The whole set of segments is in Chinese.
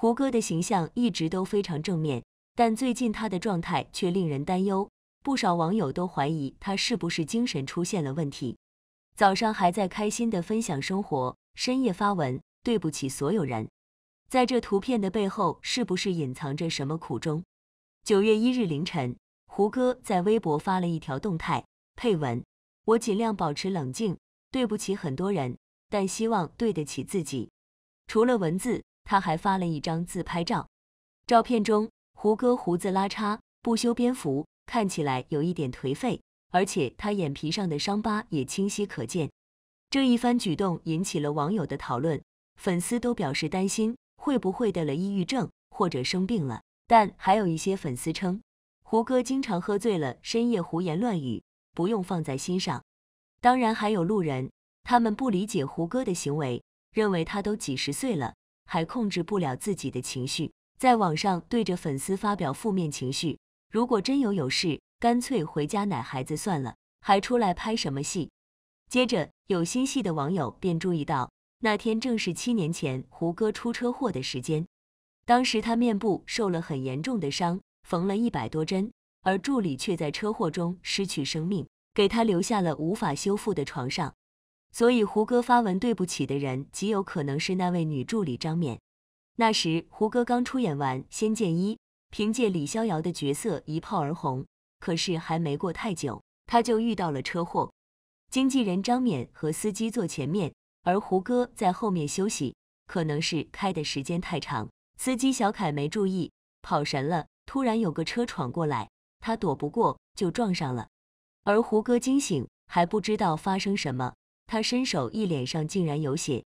胡歌的形象一直都非常正面，但最近他的状态却令人担忧。不少网友都怀疑他是不是精神出现了问题。早上还在开心的分享生活，深夜发文：“对不起所有人。”在这图片的背后，是不是隐藏着什么苦衷？九月一日凌晨，胡歌在微博发了一条动态，配文：“我尽量保持冷静，对不起很多人，但希望对得起自己。”除了文字。他还发了一张自拍照，照片中胡歌胡子拉碴，不修边幅，看起来有一点颓废，而且他眼皮上的伤疤也清晰可见。这一番举动引起了网友的讨论，粉丝都表示担心会不会得了抑郁症或者生病了，但还有一些粉丝称胡歌经常喝醉了，深夜胡言乱语，不用放在心上。当然还有路人，他们不理解胡歌的行为，认为他都几十岁了。还控制不了自己的情绪，在网上对着粉丝发表负面情绪。如果真有有事，干脆回家奶孩子算了，还出来拍什么戏？接着有心细的网友便注意到，那天正是七年前胡歌出车祸的时间。当时他面部受了很严重的伤，缝了一百多针，而助理却在车祸中失去生命，给他留下了无法修复的创伤。所以胡歌发文对不起的人极有可能是那位女助理张冕。那时胡歌刚出演完《仙剑一》，凭借李逍遥的角色一炮而红。可是还没过太久，他就遇到了车祸。经纪人张冕和司机坐前面，而胡歌在后面休息。可能是开的时间太长，司机小凯没注意，跑神了。突然有个车闯过来，他躲不过就撞上了。而胡歌惊醒，还不知道发生什么。他伸手一脸上竟然有血，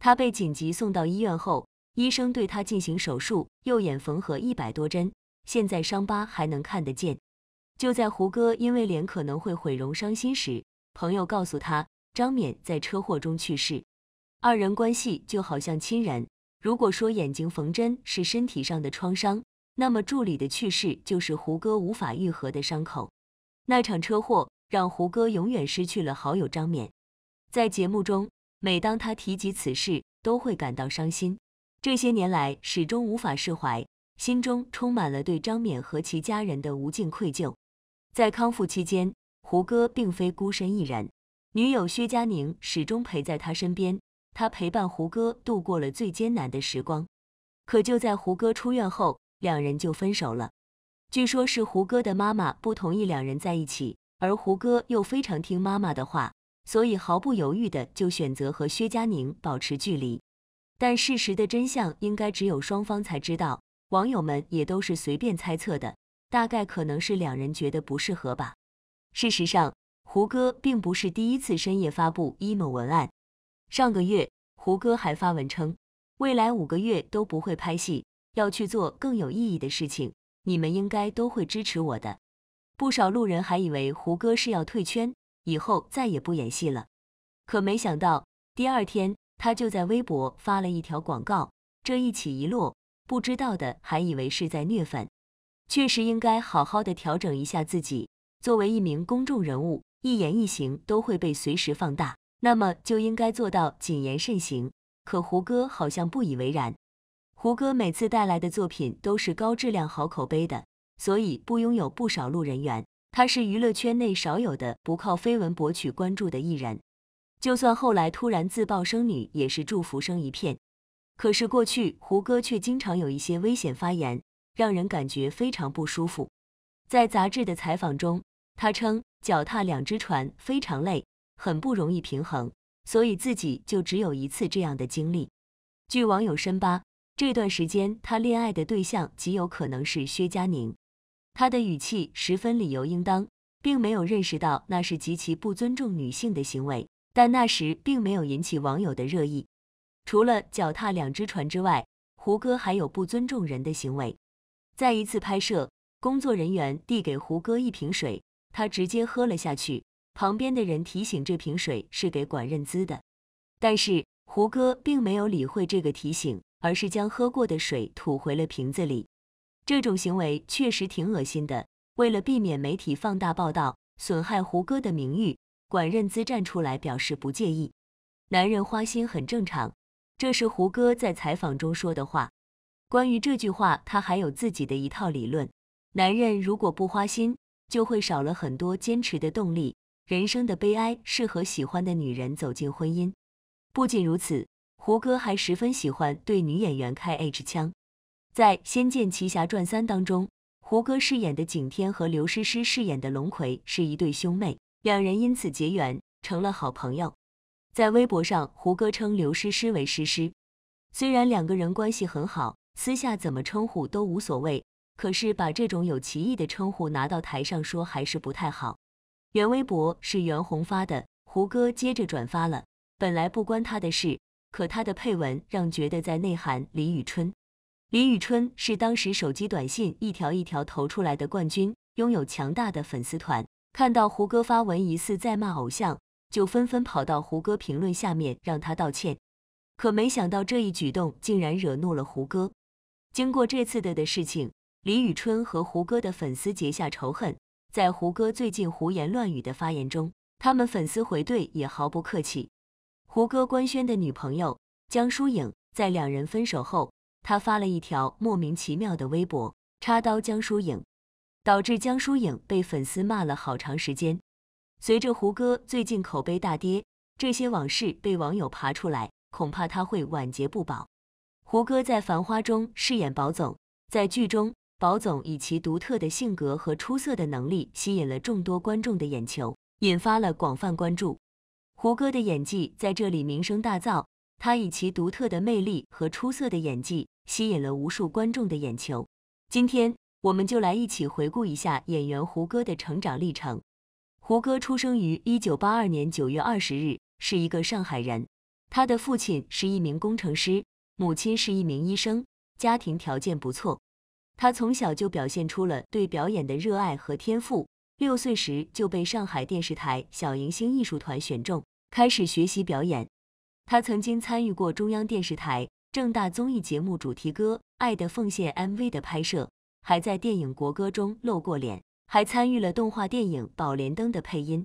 他被紧急送到医院后，医生对他进行手术，右眼缝合一百多针，现在伤疤还能看得见。就在胡歌因为脸可能会毁容伤心时，朋友告诉他张冕在车祸中去世，二人关系就好像亲人。如果说眼睛缝针是身体上的创伤，那么助理的去世就是胡歌无法愈合的伤口。那场车祸让胡歌永远失去了好友张冕。在节目中，每当他提及此事，都会感到伤心。这些年来，始终无法释怀，心中充满了对张冕和其家人的无尽愧疚。在康复期间，胡歌并非孤身一人，女友薛佳凝始终陪在他身边，他陪伴胡歌度过了最艰难的时光。可就在胡歌出院后，两人就分手了。据说，是胡歌的妈妈不同意两人在一起，而胡歌又非常听妈妈的话。所以毫不犹豫的就选择和薛佳凝保持距离，但事实的真相应该只有双方才知道，网友们也都是随便猜测的，大概可能是两人觉得不适合吧。事实上，胡歌并不是第一次深夜发布 emo 文案，上个月胡歌还发文称，未来五个月都不会拍戏，要去做更有意义的事情，你们应该都会支持我的。不少路人还以为胡歌是要退圈。以后再也不演戏了，可没想到第二天他就在微博发了一条广告，这一起一落，不知道的还以为是在虐粉。确实应该好好的调整一下自己。作为一名公众人物，一言一行都会被随时放大，那么就应该做到谨言慎行。可胡歌好像不以为然。胡歌每次带来的作品都是高质量、好口碑的，所以不拥有不少路人缘。他是娱乐圈内少有的不靠绯闻博取关注的艺人，就算后来突然自曝生女，也是祝福声一片。可是过去胡歌却经常有一些危险发言，让人感觉非常不舒服。在杂志的采访中，他称脚踏两只船非常累，很不容易平衡，所以自己就只有一次这样的经历。据网友深扒，这段时间他恋爱的对象极有可能是薛佳凝。他的语气十分理由应当，并没有认识到那是极其不尊重女性的行为，但那时并没有引起网友的热议。除了脚踏两只船之外，胡歌还有不尊重人的行为。在一次拍摄，工作人员递给胡歌一瓶水，他直接喝了下去。旁边的人提醒这瓶水是给管认资的，但是胡歌并没有理会这个提醒，而是将喝过的水吐回了瓶子里。这种行为确实挺恶心的。为了避免媒体放大报道，损害胡歌的名誉，管任姿站出来表示不介意。男人花心很正常，这是胡歌在采访中说的话。关于这句话，他还有自己的一套理论：男人如果不花心，就会少了很多坚持的动力。人生的悲哀是和喜欢的女人走进婚姻。不仅如此，胡歌还十分喜欢对女演员开 H 枪。在《仙剑奇侠传三》当中，胡歌饰演的景天和刘诗诗饰演的龙葵是一对兄妹，两人因此结缘，成了好朋友。在微博上，胡歌称刘诗诗为诗诗。虽然两个人关系很好，私下怎么称呼都无所谓，可是把这种有歧义的称呼拿到台上说还是不太好。原微博是袁弘发的，胡歌接着转发了。本来不关他的事，可他的配文让觉得在内涵李宇春。李宇春是当时手机短信一条一条投出来的冠军，拥有强大的粉丝团。看到胡歌发文疑似在骂偶像，就纷纷跑到胡歌评论下面让他道歉。可没想到这一举动竟然惹怒了胡歌。经过这次的的事情，李宇春和胡歌的粉丝结下仇恨。在胡歌最近胡言乱语的发言中，他们粉丝回怼也毫不客气。胡歌官宣的女朋友江疏影在两人分手后。他发了一条莫名其妙的微博，插刀江疏影，导致江疏影被粉丝骂了好长时间。随着胡歌最近口碑大跌，这些往事被网友扒出来，恐怕他会晚节不保。胡歌在《繁花》中饰演宝总，在剧中，宝总以其独特的性格和出色的能力吸引了众多观众的眼球，引发了广泛关注。胡歌的演技在这里名声大噪。他以其独特的魅力和出色的演技吸引了无数观众的眼球。今天，我们就来一起回顾一下演员胡歌的成长历程。胡歌出生于一九八二年九月二十日，是一个上海人。他的父亲是一名工程师，母亲是一名医生，家庭条件不错。他从小就表现出了对表演的热爱和天赋，六岁时就被上海电视台小迎星艺术团选中，开始学习表演。他曾经参与过中央电视台正大综艺节目主题歌《爱的奉献》MV 的拍摄，还在电影《国歌》中露过脸，还参与了动画电影《宝莲灯》的配音。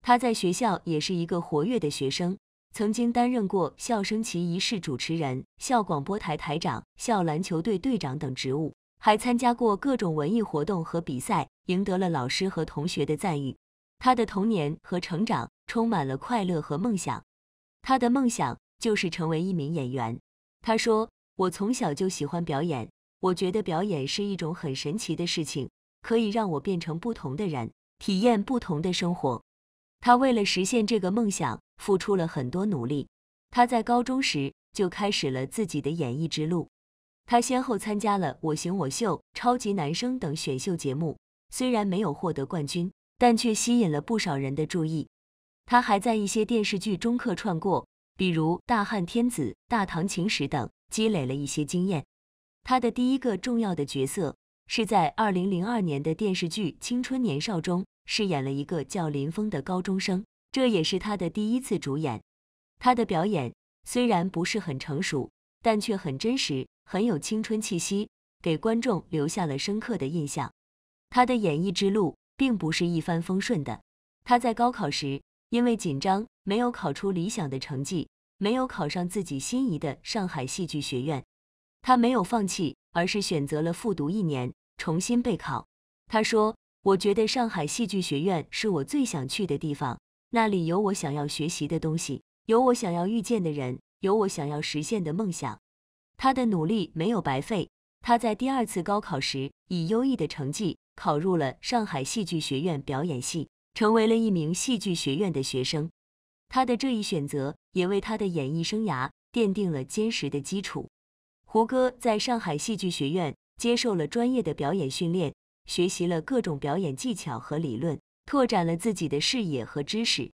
他在学校也是一个活跃的学生，曾经担任过校升旗仪式主持人、校广播台台长、校篮球队队长等职务，还参加过各种文艺活动和比赛，赢得了老师和同学的赞誉。他的童年和成长充满了快乐和梦想。他的梦想就是成为一名演员。他说：“我从小就喜欢表演，我觉得表演是一种很神奇的事情，可以让我变成不同的人，体验不同的生活。”他为了实现这个梦想，付出了很多努力。他在高中时就开始了自己的演艺之路。他先后参加了《我型我秀》《超级男声》等选秀节目，虽然没有获得冠军，但却吸引了不少人的注意。他还在一些电视剧中客串过，比如《大汉天子》《大唐情史》等，积累了一些经验。他的第一个重要的角色是在2002年的电视剧《青春年少》中饰演了一个叫林峰的高中生，这也是他的第一次主演。他的表演虽然不是很成熟，但却很真实，很有青春气息，给观众留下了深刻的印象。他的演艺之路并不是一帆风顺的，他在高考时。因为紧张，没有考出理想的成绩，没有考上自己心仪的上海戏剧学院，他没有放弃，而是选择了复读一年，重新备考。他说：“我觉得上海戏剧学院是我最想去的地方，那里有我想要学习的东西，有我想要遇见的人，有我想要实现的梦想。”他的努力没有白费，他在第二次高考时以优异的成绩考入了上海戏剧学院表演系。成为了一名戏剧学院的学生，他的这一选择也为他的演艺生涯奠定了坚实的基础。胡歌在上海戏剧学院接受了专业的表演训练，学习了各种表演技巧和理论，拓展了自己的视野和知识。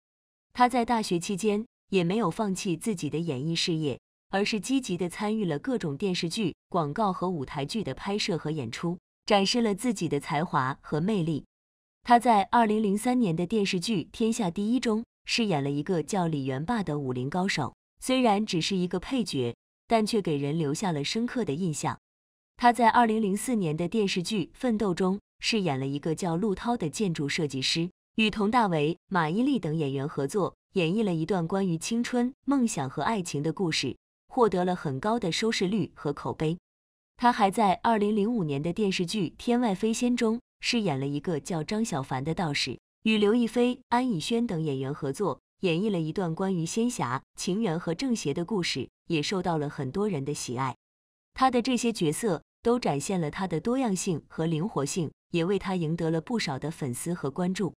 他在大学期间也没有放弃自己的演艺事业，而是积极的参与了各种电视剧、广告和舞台剧的拍摄和演出，展示了自己的才华和魅力。他在2003年的电视剧《天下第一》中饰演了一个叫李元霸的武林高手，虽然只是一个配角，但却给人留下了深刻的印象。他在2004年的电视剧《奋斗》中饰演了一个叫陆涛的建筑设计师，与佟大为、马伊琍等演员合作，演绎了一段关于青春、梦想和爱情的故事，获得了很高的收视率和口碑。他还在2005年的电视剧《天外飞仙》中。饰演了一个叫张小凡的道士，与刘亦菲、安以轩等演员合作，演绎了一段关于仙侠、情缘和正邪的故事，也受到了很多人的喜爱。他的这些角色都展现了他的多样性和灵活性，也为他赢得了不少的粉丝和关注。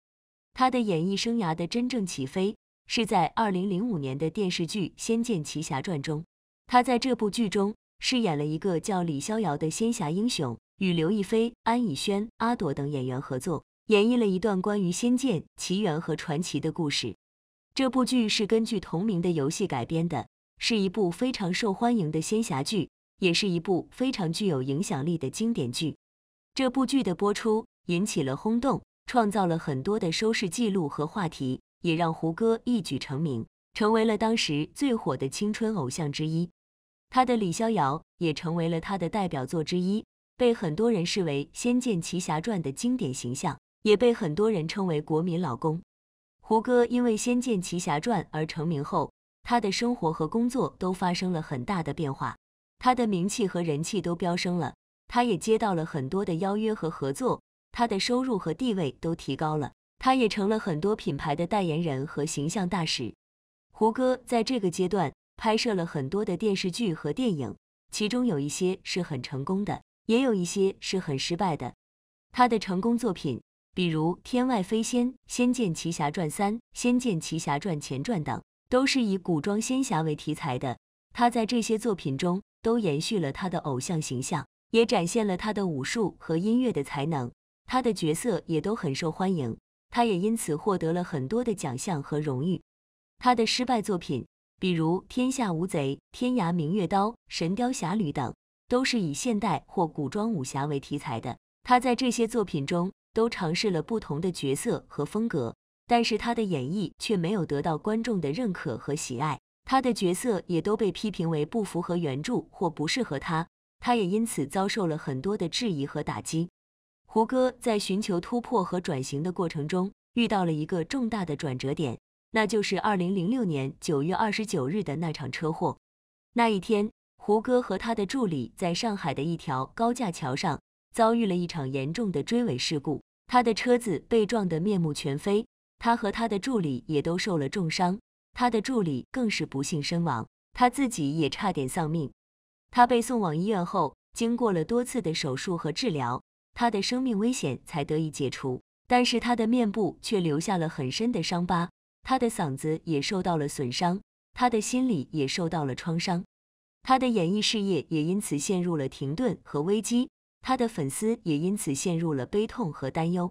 他的演艺生涯的真正起飞是在二零零五年的电视剧《仙剑奇侠传》中，他在这部剧中饰演了一个叫李逍遥的仙侠英雄。与刘亦菲、安以轩、阿朵等演员合作，演绎了一段关于仙剑奇缘和传奇的故事。这部剧是根据同名的游戏改编的，是一部非常受欢迎的仙侠剧，也是一部非常具有影响力的经典剧。这部剧的播出引起了轰动，创造了很多的收视记录和话题，也让胡歌一举成名，成为了当时最火的青春偶像之一。他的李逍遥也成为了他的代表作之一。被很多人视为《仙剑奇侠传》的经典形象，也被很多人称为“国民老公”。胡歌因为《仙剑奇侠传》而成名后，他的生活和工作都发生了很大的变化，他的名气和人气都飙升了，他也接到了很多的邀约和合作，他的收入和地位都提高了，他也成了很多品牌的代言人和形象大使。胡歌在这个阶段拍摄了很多的电视剧和电影，其中有一些是很成功的。也有一些是很失败的。他的成功作品，比如《天外飞仙》《仙剑奇侠传三》《仙剑奇侠传前传》等，都是以古装仙侠为题材的。他在这些作品中都延续了他的偶像形象，也展现了他的武术和音乐的才能。他的角色也都很受欢迎，他也因此获得了很多的奖项和荣誉。他的失败作品，比如《天下无贼》《天涯明月刀》《神雕侠侣》等。都是以现代或古装武侠为题材的。他在这些作品中都尝试了不同的角色和风格，但是他的演绎却没有得到观众的认可和喜爱。他的角色也都被批评为不符合原著或不适合他，他也因此遭受了很多的质疑和打击。胡歌在寻求突破和转型的过程中，遇到了一个重大的转折点，那就是二零零六年九月二十九日的那场车祸。那一天。胡歌和他的助理在上海的一条高架桥上遭遇了一场严重的追尾事故，他的车子被撞得面目全非，他和他的助理也都受了重伤，他的助理更是不幸身亡，他自己也差点丧命。他被送往医院后，经过了多次的手术和治疗，他的生命危险才得以解除，但是他的面部却留下了很深的伤疤，他的嗓子也受到了损伤，他的心里也受到了创伤。他的演艺事业也因此陷入了停顿和危机，他的粉丝也因此陷入了悲痛和担忧。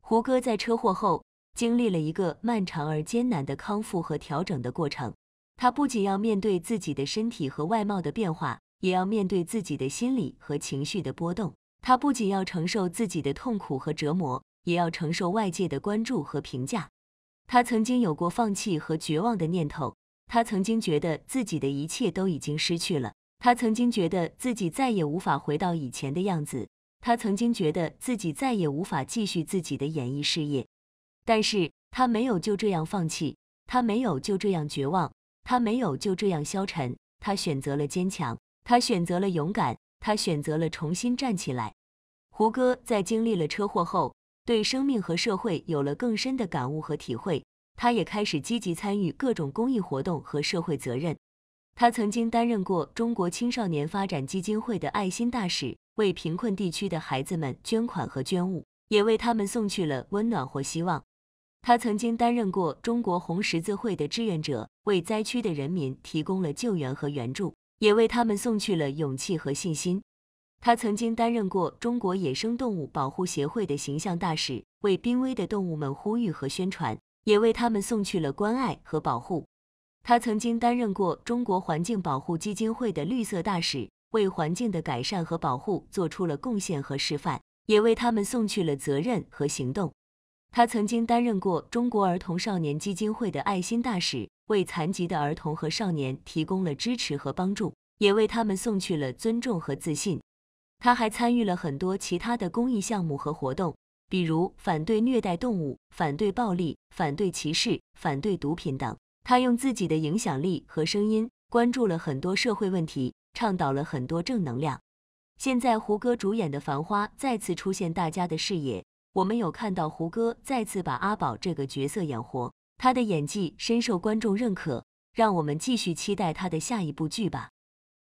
胡歌在车祸后经历了一个漫长而艰难的康复和调整的过程，他不仅要面对自己的身体和外貌的变化，也要面对自己的心理和情绪的波动。他不仅要承受自己的痛苦和折磨，也要承受外界的关注和评价。他曾经有过放弃和绝望的念头。他曾经觉得自己的一切都已经失去了，他曾经觉得自己再也无法回到以前的样子，他曾经觉得自己再也无法继续自己的演艺事业。但是他没有就这样放弃，他没有就这样绝望，他没有就这样消沉，他选择了坚强，他选择了勇敢，他选择了重新站起来。胡歌在经历了车祸后，对生命和社会有了更深的感悟和体会。他也开始积极参与各种公益活动和社会责任。他曾经担任过中国青少年发展基金会的爱心大使，为贫困地区的孩子们捐款和捐物，也为他们送去了温暖和希望。他曾经担任过中国红十字会的志愿者，为灾区的人民提供了救援和援助，也为他们送去了勇气和信心。他曾经担任过中国野生动物保护协会的形象大使，为濒危的动物们呼吁和宣传。也为他们送去了关爱和保护。他曾经担任过中国环境保护基金会的绿色大使，为环境的改善和保护做出了贡献和示范，也为他们送去了责任和行动。他曾经担任过中国儿童少年基金会的爱心大使，为残疾的儿童和少年提供了支持和帮助，也为他们送去了尊重和自信。他还参与了很多其他的公益项目和活动。比如反对虐待动物、反对暴力、反对歧视、反对毒品等。他用自己的影响力和声音，关注了很多社会问题，倡导了很多正能量。现在胡歌主演的《繁花》再次出现大家的视野，我们有看到胡歌再次把阿宝这个角色演活，他的演技深受观众认可。让我们继续期待他的下一部剧吧。